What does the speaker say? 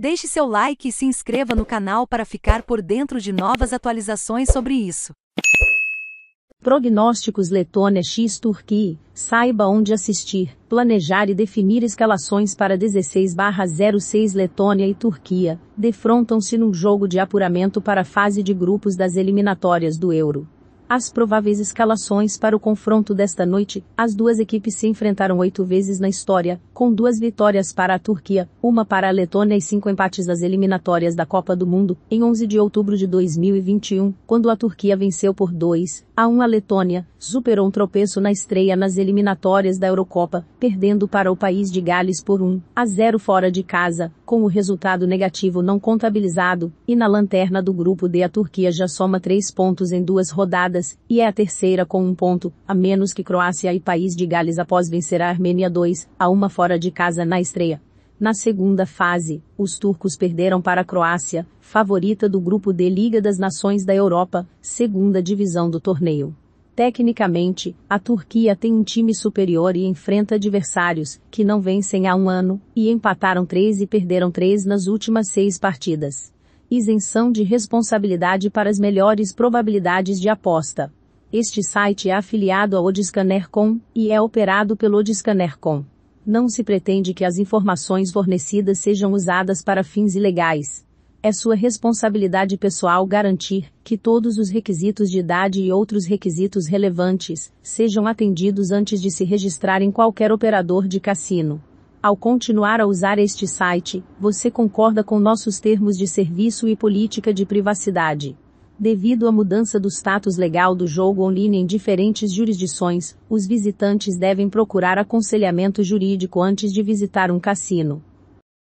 Deixe seu like e se inscreva no canal para ficar por dentro de novas atualizações sobre isso. Prognósticos Letônia X Turquia, saiba onde assistir, planejar e definir escalações para 16/06 Letônia e Turquia, defrontam-se num jogo de apuramento para a fase de grupos das eliminatórias do Euro. As prováveis escalações para o confronto desta noite, as duas equipes se enfrentaram oito vezes na história, com duas vitórias para a Turquia, uma para a Letônia e cinco empates nas eliminatórias da Copa do Mundo, em 11 de outubro de 2021, quando a Turquia venceu por 2 a 1 a Letônia, superou um tropeço na estreia nas eliminatórias da Eurocopa, perdendo para o país de Gales por 1 a 0 fora de casa, com o resultado negativo não contabilizado, e na lanterna do grupo D a Turquia já soma três pontos em duas rodadas rodadas, e é a terceira com um ponto, a menos que Croácia e País de Gales após vencer a Armênia 2 a 1 fora de casa na estreia. Na segunda fase, os turcos perderam para a Croácia, favorita do grupo D Liga das Nações da Europa, segunda divisão do torneio. Tecnicamente, a Turquia tem um time superior e enfrenta adversários que não vencem há um ano, e empataram três e perderam três nas últimas seis partidas. Isenção de responsabilidade para as melhores probabilidades de aposta. Este site é afiliado ao Odiscaner.com e é operado pelo Odiscaner.com. Não se pretende que as informações fornecidas sejam usadas para fins ilegais. É sua responsabilidade pessoal garantir que todos os requisitos de idade e outros requisitos relevantes sejam atendidos antes de se registrar em qualquer operador de cassino. Ao continuar a usar este site, você concorda com nossos termos de serviço e política de privacidade. Devido à mudança do status legal do jogo online em diferentes jurisdições, os visitantes devem procurar aconselhamento jurídico antes de visitar um cassino.